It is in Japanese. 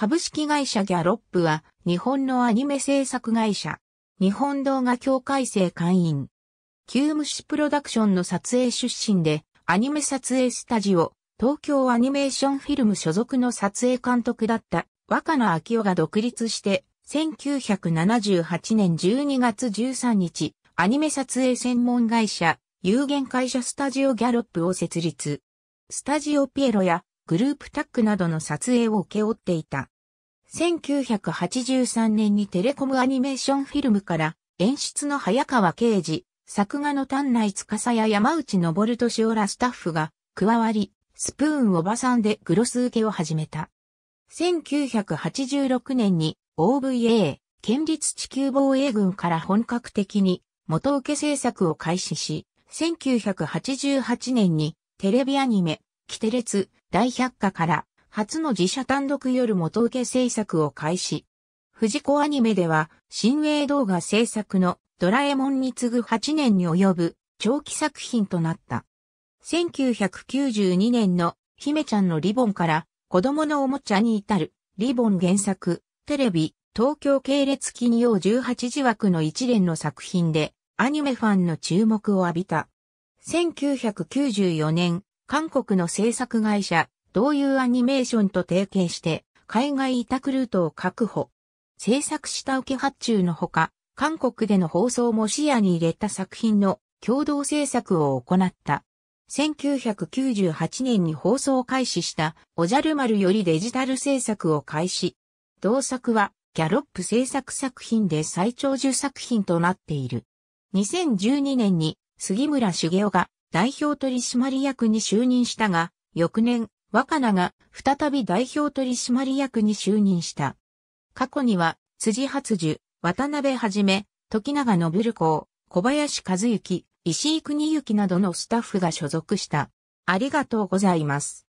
株式会社ギャロップは日本のアニメ制作会社、日本動画協会生会員、旧虫プロダクションの撮影出身で、アニメ撮影スタジオ、東京アニメーションフィルム所属の撮影監督だった若菜昭夫が独立して、1978年12月13日、アニメ撮影専門会社、有限会社スタジオギャロップを設立。スタジオピエロやグループタックなどの撮影を請け負っていた。1983年にテレコムアニメーションフィルムから演出の早川啓治、作画の丹内司や山内昇敏夫らスタッフが加わり、スプーンおばさんでグロス受けを始めた。1986年に OVA、県立地球防衛軍から本格的に元受け制作を開始し、1988年にテレビアニメ、キテレツ、大百科から初の自社単独夜元受け制作を開始。藤子アニメでは、新鋭動画制作のドラえもんに次ぐ8年に及ぶ長期作品となった。1992年の姫ちゃんのリボンから子供のおもちゃに至るリボン原作、テレビ、東京系列金曜18時枠の一連の作品でアニメファンの注目を浴びた。1994年、韓国の制作会社同友アニメーションと提携して、海外委託ルートを確保。制作した受け発注のほか、韓国での放送も視野に入れた作品の共同制作を行った。1998年に放送を開始したおじゃる丸よりデジタル制作を開始。同作はギャロップ制作作品で最長寿作品となっている。2012年に杉村茂雄が代表取締役に就任したが、翌年若菜が再び代表取締役に就任した。過去には、辻発樹、渡辺はじめ、時永信子、小林和幸、石井国幸などのスタッフが所属した。ありがとうございます。